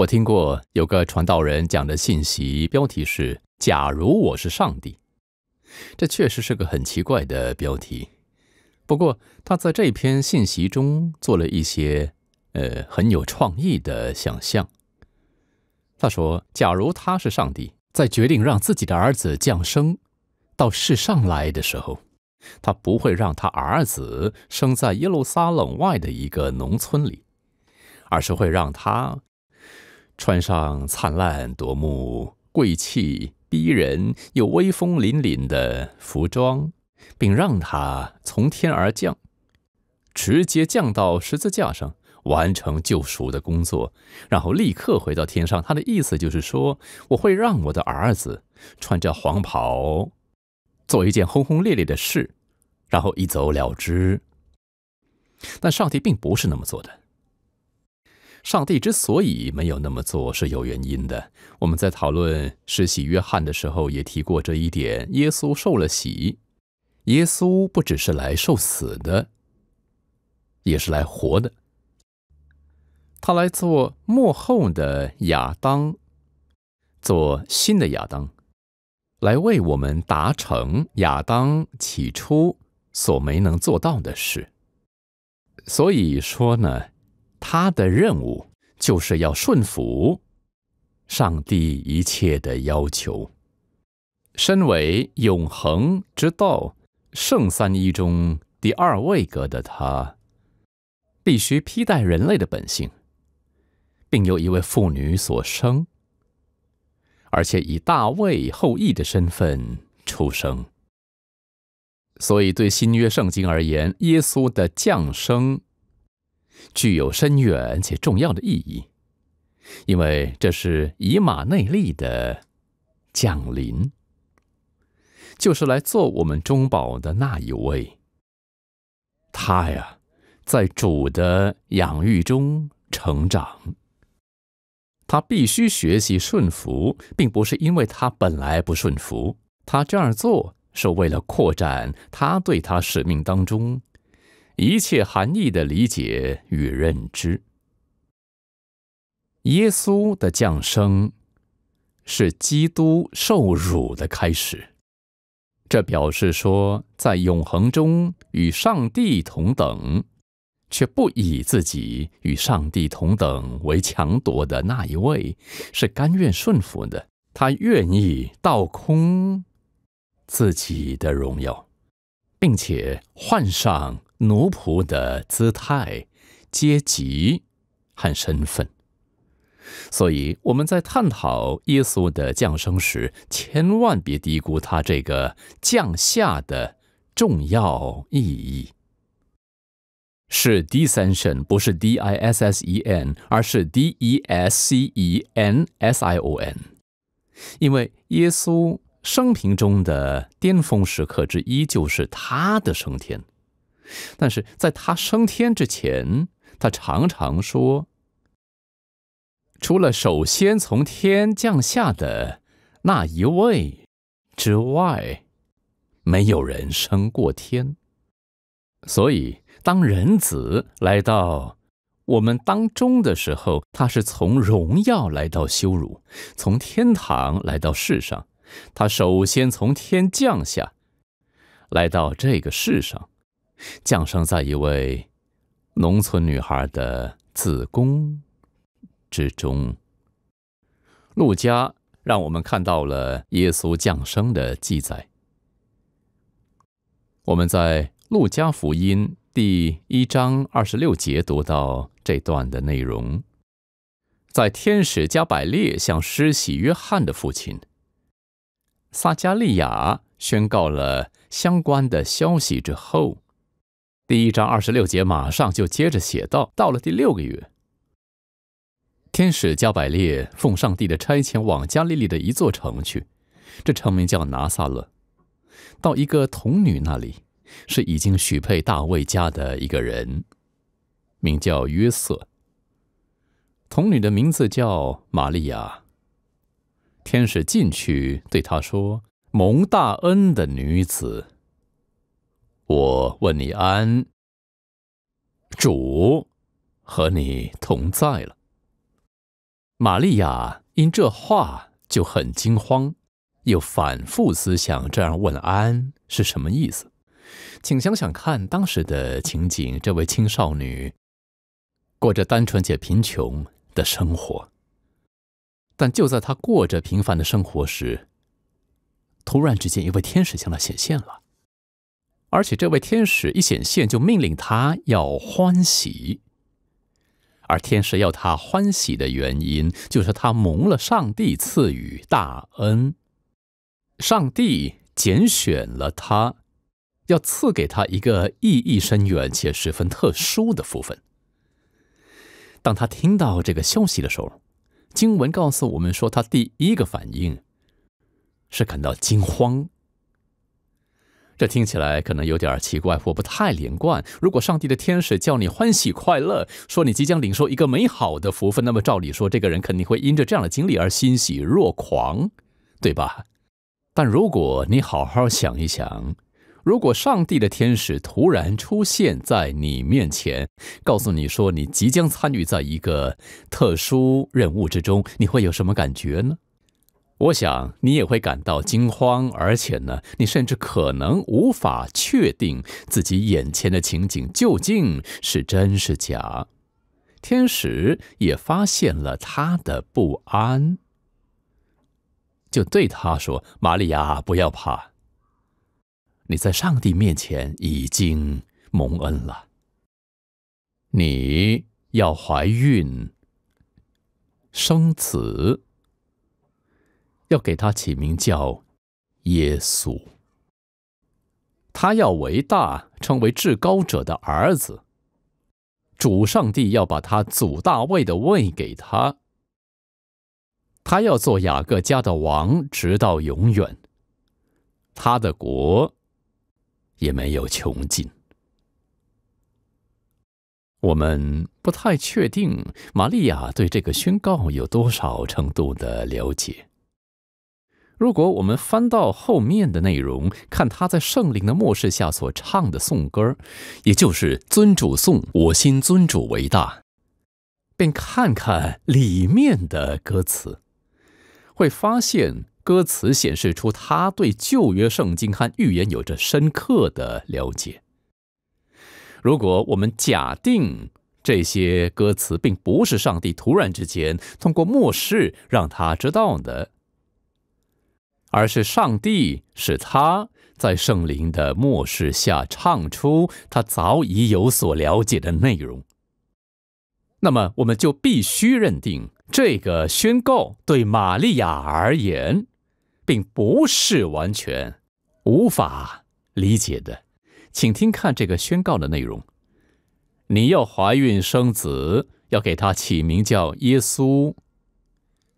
我听过有个传道人讲的信息，标题是“假如我是上帝”。这确实是个很奇怪的标题。不过他在这篇信息中做了一些呃很有创意的想象。他说：“假如他是上帝，在决定让自己的儿子降生到世上来的时候，他不会让他儿子生在耶路撒冷外的一个农村里，而是会让他。”穿上灿烂夺目、贵气逼人又威风凛凛的服装，并让他从天而降，直接降到十字架上，完成救赎的工作，然后立刻回到天上。他的意思就是说，我会让我的儿子穿着黄袍，做一件轰轰烈烈的事，然后一走了之。但上帝并不是那么做的。上帝之所以没有那么做，是有原因的。我们在讨论施洗约翰的时候也提过这一点。耶稣受了洗，耶稣不只是来受死的，也是来活的。他来做幕后的亚当，做新的亚当，来为我们达成亚当起初所没能做到的事。所以说呢。他的任务就是要顺服上帝一切的要求。身为永恒之道圣三一中第二位格的他，必须披戴人类的本性，并由一位妇女所生，而且以大卫后裔的身份出生。所以，对新约圣经而言，耶稣的降生。具有深远且重要的意义，因为这是以马内利的降临，就是来做我们中保的那一位。他呀，在主的养育中成长，他必须学习顺服，并不是因为他本来不顺服，他这样做是为了扩展他对他使命当中。一切含义的理解与认知。耶稣的降生是基督受辱的开始，这表示说，在永恒中与上帝同等，却不以自己与上帝同等为强夺的那一位，是甘愿顺服的。他愿意倒空自己的荣耀，并且换上。奴仆的姿态、阶级和身份，所以我们在探讨耶稣的降生时，千万别低估他这个降下的重要意义。是 d e s c e n n 不是 d i s s e n，而是 d e s c e n s i o n。因为耶稣生平中的巅峰时刻之一，就是他的升天。但是在他升天之前，他常常说：“除了首先从天降下的那一位之外，没有人生过天。”所以，当人子来到我们当中的时候，他是从荣耀来到羞辱，从天堂来到世上。他首先从天降下来到这个世上。降生在一位农村女孩的子宫之中。陆家让我们看到了耶稣降生的记载。我们在路加福音第一章二十六节读到这段的内容，在天使加百列向施洗约翰的父亲撒加利亚宣告了相关的消息之后。第一章二十六节马上就接着写道：“到了第六个月，天使加百列奉上帝的差遣，往加利利的一座城去，这城名叫拿撒勒，到一个童女那里，是已经许配大卫家的一个人，名叫约瑟。童女的名字叫玛利亚。天使进去对她说：蒙大恩的女子。”我问你，安。主和你同在了。玛利亚因这话就很惊慌，又反复思想这样问安是什么意思。请想想看当时的情景：这位青少女过着单纯且贫穷的生活，但就在她过着平凡的生活时，突然之间，一位天使向她显现了。而且这位天使一显现，就命令他要欢喜。而天使要他欢喜的原因，就是他蒙了上帝赐予大恩，上帝拣选了他，要赐给他一个意义深远且十分特殊的福分。当他听到这个消息的时候，经文告诉我们说，他第一个反应是感到惊慌。这听起来可能有点奇怪，或不太连贯。如果上帝的天使叫你欢喜快乐，说你即将领受一个美好的福分，那么照理说，这个人肯定会因着这样的经历而欣喜若狂，对吧？但如果你好好想一想，如果上帝的天使突然出现在你面前，告诉你说你即将参与在一个特殊任务之中，你会有什么感觉呢？我想你也会感到惊慌，而且呢，你甚至可能无法确定自己眼前的情景究竟是真是假。天使也发现了他的不安，就对他说：“玛利亚，不要怕，你在上帝面前已经蒙恩了。你要怀孕，生子。”要给他起名叫耶稣，他要为大，成为至高者的儿子。主上帝要把他祖大卫的位给他，他要做雅各家的王，直到永远。他的国也没有穷尽。我们不太确定玛利亚对这个宣告有多少程度的了解。如果我们翻到后面的内容，看他在圣灵的漠视下所唱的颂歌，也就是《尊主颂》，我心尊主为大，并看看里面的歌词，会发现歌词显示出他对旧约圣经和预言有着深刻的了解。如果我们假定这些歌词并不是上帝突然之间通过漠视让他知道的，而是上帝是他在圣灵的漠视下唱出他早已有所了解的内容。那么我们就必须认定这个宣告对玛利亚而言，并不是完全无法理解的。请听看这个宣告的内容：你要怀孕生子，要给他起名叫耶稣，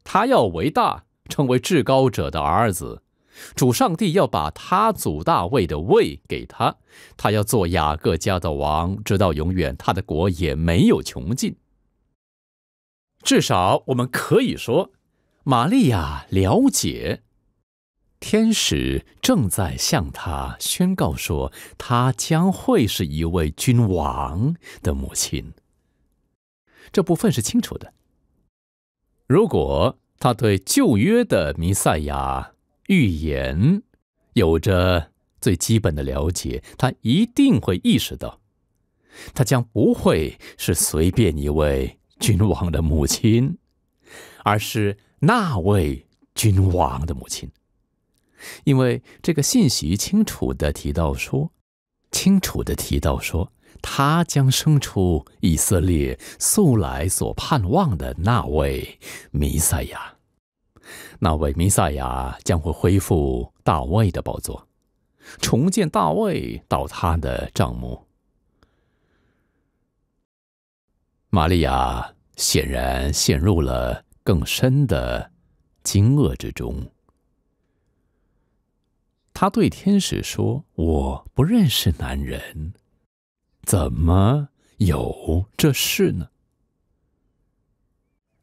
他要伟大。成为至高者的儿子，主上帝要把他祖大卫的位给他，他要做雅各家的王，直到永远，他的国也没有穷尽。至少我们可以说，玛利亚了解天使正在向他宣告说，他将会是一位君王的母亲。这部分是清楚的。如果。他对旧约的弥赛亚预言有着最基本的了解，他一定会意识到，他将不会是随便一位君王的母亲，而是那位君王的母亲，因为这个信息清楚地提到说，清楚地提到说，他将生出以色列素来所盼望的那位弥赛亚。那位弥赛亚将会恢复大卫的宝座，重建大卫到他的帐幕。玛利亚显然陷入了更深的惊愕之中。她对天使说：“我不认识男人，怎么有这事呢？”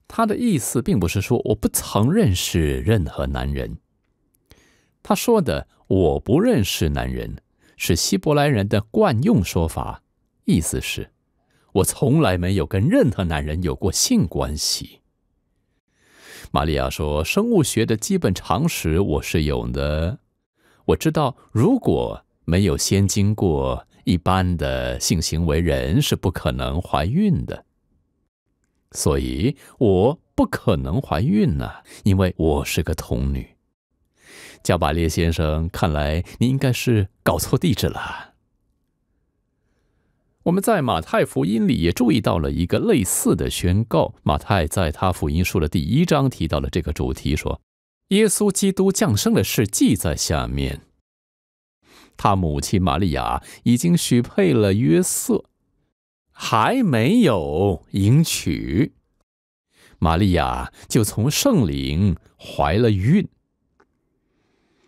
他的意思并不是说我不曾认识任何男人。他说的“我不认识男人”是希伯来人的惯用说法，意思是，我从来没有跟任何男人有过性关系。玛利亚说：“生物学的基本常识我是有的，我知道，如果没有先经过一般的性行为，人是不可能怀孕的。”所以我不可能怀孕呢，因为我是个童女。加百列先生，看来您应该是搞错地址了。我们在马太福音里也注意到了一个类似的宣告。马太在他福音书的第一章提到了这个主题，说耶稣基督降生的事记在下面。他母亲玛利亚已经许配了约瑟。还没有迎娶，玛利亚就从圣灵怀了孕。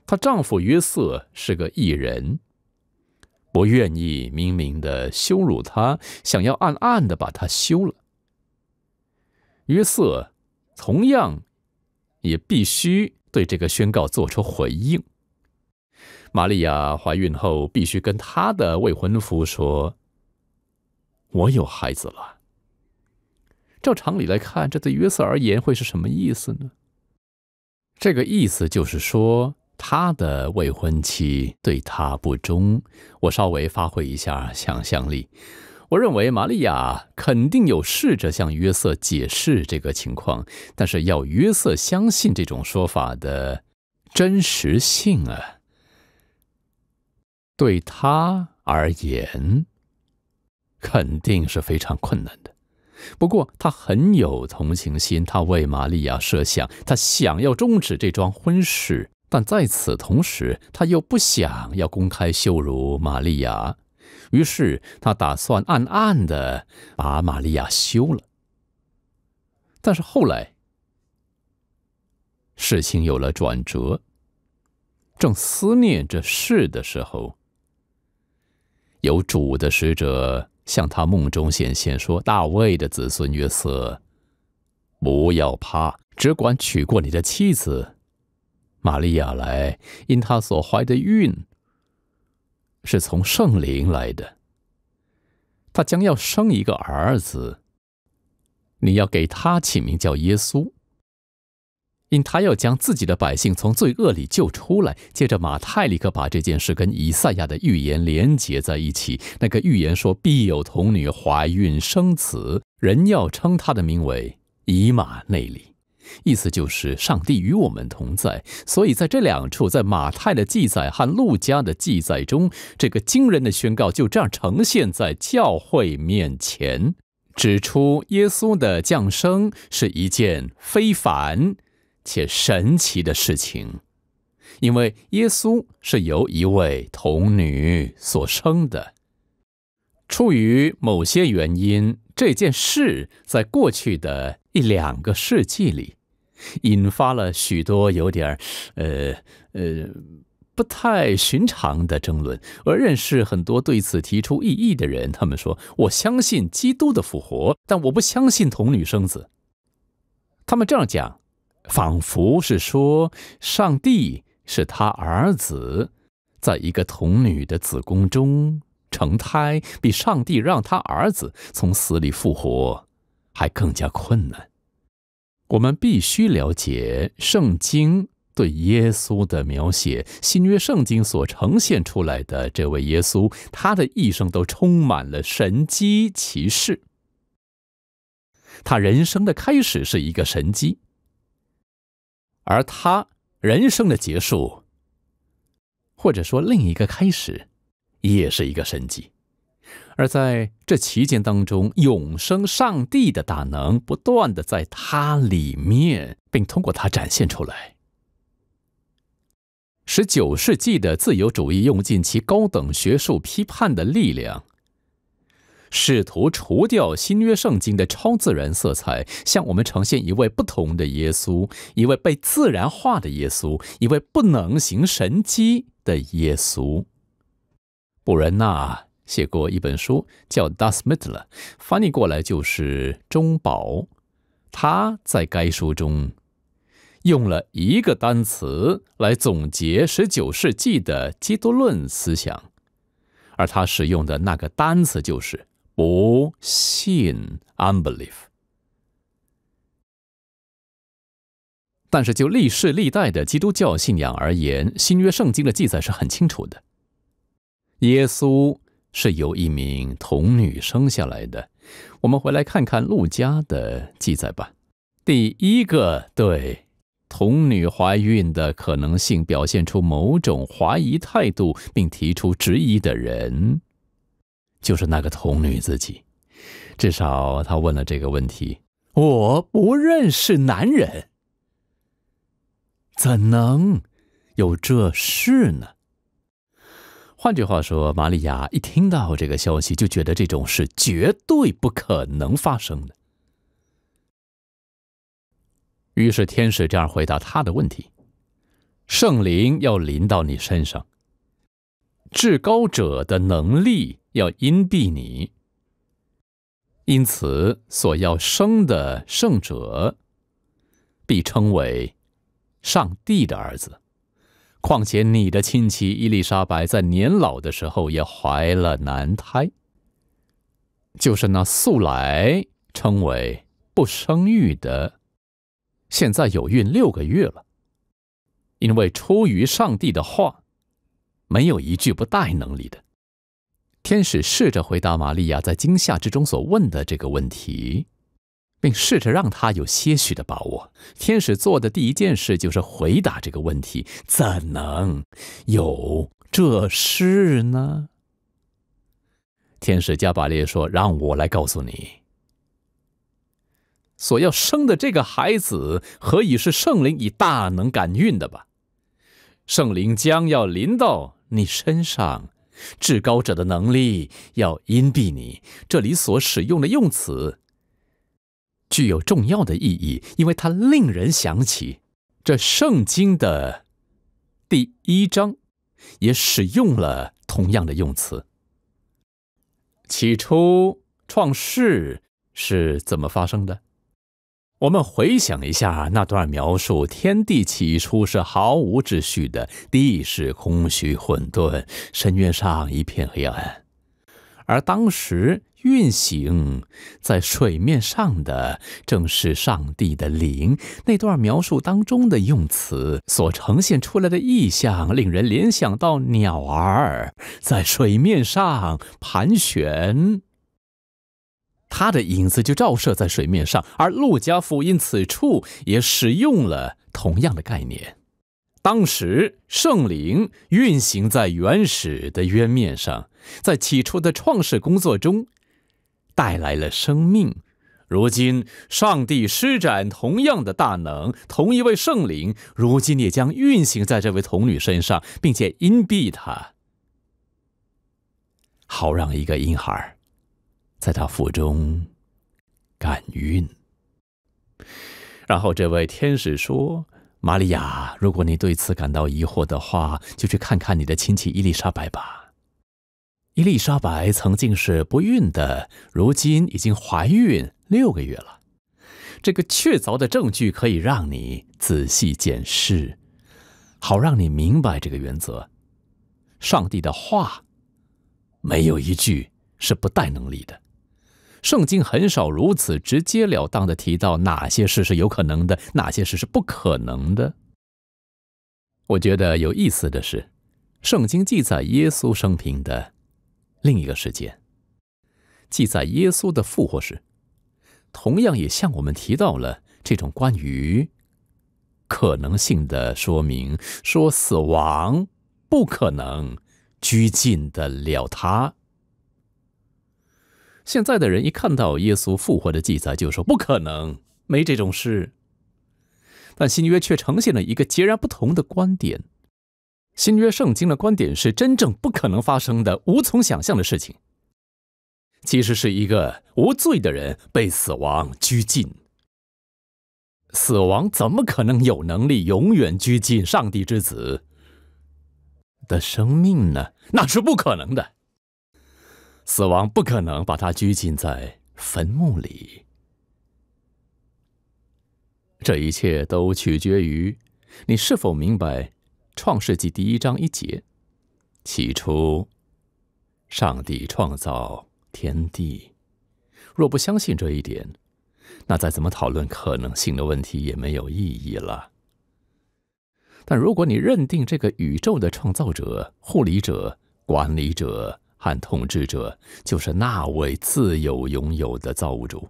她丈夫约瑟是个异人，不愿意明明的羞辱她，想要暗暗的把她休了。约瑟同样也必须对这个宣告作出回应。玛利亚怀孕后，必须跟她的未婚夫说。我有孩子了。照常理来看，这对约瑟而言会是什么意思呢？这个意思就是说，他的未婚妻对他不忠。我稍微发挥一下想象力，我认为玛利亚肯定有试着向约瑟解释这个情况，但是要约瑟相信这种说法的真实性啊，对他而言。肯定是非常困难的。不过他很有同情心，他为玛利亚设想，他想要终止这桩婚事，但在此同时，他又不想要公开羞辱玛利亚，于是他打算暗暗的把玛利亚休了。但是后来事情有了转折，正思念这事的时候，有主的使者。向他梦中显现说：“大卫的子孙约瑟，不要怕，只管娶过你的妻子玛利亚来，因她所怀的孕是从圣灵来的。他将要生一个儿子，你要给他起名叫耶稣。”因他要将自己的百姓从罪恶里救出来。接着，马太立刻把这件事跟以赛亚的预言连结在一起。那个预言说：“必有童女怀孕生子，人要称他的名为以马内里。”意思就是上帝与我们同在。所以，在这两处，在马太的记载和路加的记载中，这个惊人的宣告就这样呈现在教会面前，指出耶稣的降生是一件非凡。且神奇的事情，因为耶稣是由一位童女所生的。出于某些原因，这件事在过去的一两个世纪里，引发了许多有点儿，呃呃，不太寻常的争论。而认识很多对此提出异议的人，他们说我相信基督的复活，但我不相信童女生子。他们这样讲。仿佛是说，上帝是他儿子，在一个童女的子宫中成胎，比上帝让他儿子从死里复活还更加困难。我们必须了解圣经对耶稣的描写，新约圣经所呈现出来的这位耶稣，他的一生都充满了神机骑士。他人生的开始是一个神机，而他人生的结束，或者说另一个开始，也是一个神迹。而在这期间当中，永生上帝的大能不断的在它里面，并通过它展现出来。十九世纪的自由主义用尽其高等学术批判的力量。试图除掉新约圣经的超自然色彩，向我们呈现一位不同的耶稣，一位被自然化的耶稣，一位不能行神迹的耶稣。布仁纳写过一本书，叫《Das Mittel》，翻译过来就是《中宝》。他在该书中用了一个单词来总结19世纪的基督论思想，而他使用的那个单词就是。不信，unbelief。但是就历世历代的基督教信仰而言，新约圣经的记载是很清楚的。耶稣是由一名童女生下来的。我们回来看看路加的记载吧。第一个对童女怀孕的可能性表现出某种怀疑态度，并提出质疑的人。就是那个童女自己，至少她问了这个问题。我不认识男人，怎能有这事呢？换句话说，玛利亚一听到这个消息，就觉得这种事绝对不可能发生的。于是天使这样回答他的问题：圣灵要临到你身上，至高者的能力。要因蔽你，因此所要生的圣者，必称为上帝的儿子。况且你的亲戚伊丽莎白在年老的时候也怀了男胎，就是那素来称为不生育的，现在有孕六个月了。因为出于上帝的话，没有一句不带能力的。天使试着回答玛利亚在惊吓之中所问的这个问题，并试着让她有些许的把握。天使做的第一件事就是回答这个问题：怎能有这事呢？天使加百列说：“让我来告诉你，所要生的这个孩子，何以是圣灵以大能感孕的吧？圣灵将要临到你身上。”至高者的能力要荫蔽你。这里所使用的用词具有重要的意义，因为它令人想起这圣经的第一章，也使用了同样的用词。起初，创世是怎么发生的？我们回想一下那段描述：天地起初是毫无秩序的，地是空虚混沌，深渊上一片黑暗。而当时运行在水面上的正是上帝的灵。那段描述当中的用词所呈现出来的意象，令人联想到鸟儿在水面上盘旋。他的影子就照射在水面上，而路加福音此处也使用了同样的概念。当时圣灵运行在原始的渊面上，在起初的创世工作中带来了生命。如今上帝施展同样的大能，同一位圣灵，如今也将运行在这位童女身上，并且荫蔽她，好让一个婴孩。在他腹中感孕，然后这位天使说：“玛利亚，如果你对此感到疑惑的话，就去看看你的亲戚伊丽莎白吧。伊丽莎白曾经是不孕的，如今已经怀孕六个月了。这个确凿的证据可以让你仔细检视，好让你明白这个原则：上帝的话没有一句是不带能力的。”圣经很少如此直截了当的提到哪些事是有可能的，哪些事是不可能的。我觉得有意思的是，圣经记载耶稣生平的另一个事件，记载耶稣的复活时，同样也向我们提到了这种关于可能性的说明：说死亡不可能拘禁得了他。现在的人一看到耶稣复活的记载，就说不可能没这种事。但新约却呈现了一个截然不同的观点：新约圣经的观点是真正不可能发生的、无从想象的事情。其实是一个无罪的人被死亡拘禁。死亡怎么可能有能力永远拘禁上帝之子的生命呢？那是不可能的。死亡不可能把他拘禁在坟墓里。这一切都取决于你是否明白《创世纪》第一章一节：“起初，上帝创造天地。”若不相信这一点，那再怎么讨论可能性的问题也没有意义了。但如果你认定这个宇宙的创造者、护理者、管理者，汉统治者就是那位自由拥有的造物主。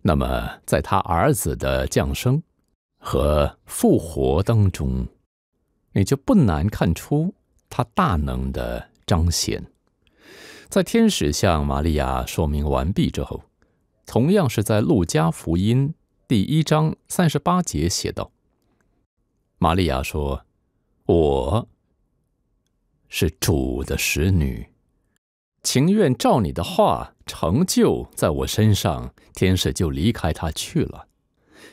那么，在他儿子的降生和复活当中，你就不难看出他大能的彰显。在天使向玛利亚说明完毕之后，同样是在《路加福音》第一章三十八节写道：“玛利亚说，我是主的使女。”情愿照你的话成就在我身上，天使就离开他去了。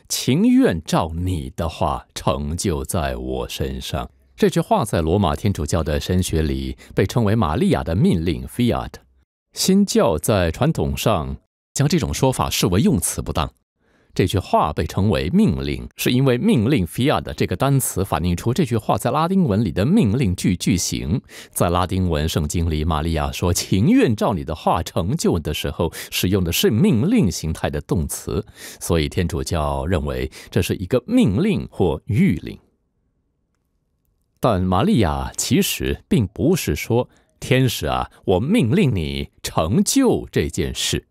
情愿照你的话成就在我身上，这句话在罗马天主教的神学里被称为“玛利亚的命令 ”（Fiat）。新教在传统上将这种说法视为用词不当。这句话被称为命令，是因为“命令 f i a 的这个单词反映出这句话在拉丁文里的命令句句型。在拉丁文圣经里，玛利亚说“情愿照你的话成就”的时候，使用的是命令形态的动词，所以天主教认为这是一个命令或谕令。但玛利亚其实并不是说：“天使啊，我命令你成就这件事。”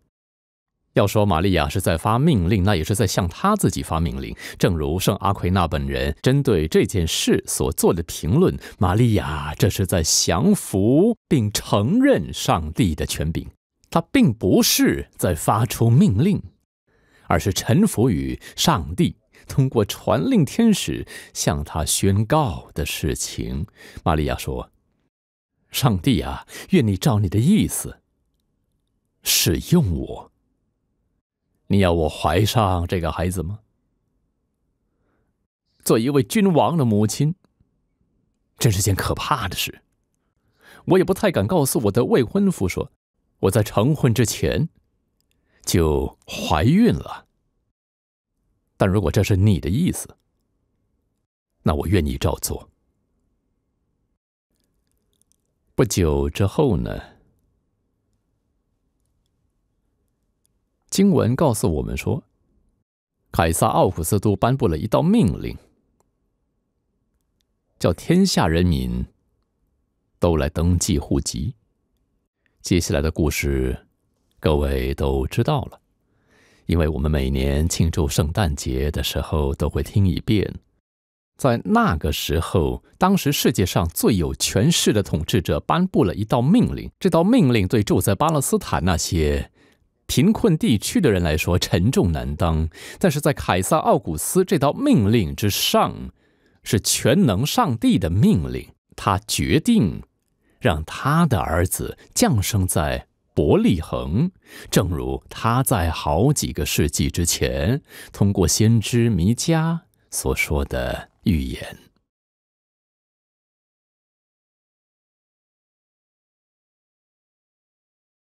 要说玛利亚是在发命令，那也是在向他自己发命令。正如圣阿奎那本人针对这件事所做的评论，玛利亚这是在降服并承认上帝的权柄，他并不是在发出命令，而是臣服于上帝通过传令天使向他宣告的事情。玛利亚说：“上帝啊，愿你照你的意思使用我。”你要我怀上这个孩子吗？做一位君王的母亲，真是件可怕的事。我也不太敢告诉我的未婚夫说，我在成婚之前就怀孕了。但如果这是你的意思，那我愿意照做。不久之后呢？经文告诉我们说，凯撒奥古斯都颁布了一道命令，叫天下人民都来登记户籍。接下来的故事，各位都知道了，因为我们每年庆祝圣诞节的时候都会听一遍。在那个时候，当时世界上最有权势的统治者颁布了一道命令，这道命令对住在巴勒斯坦那些。贫困地区的人来说，沉重难当。但是在凯撒·奥古斯这道命令之上，是全能上帝的命令。他决定让他的儿子降生在伯利恒，正如他在好几个世纪之前通过先知弥迦所说的预言。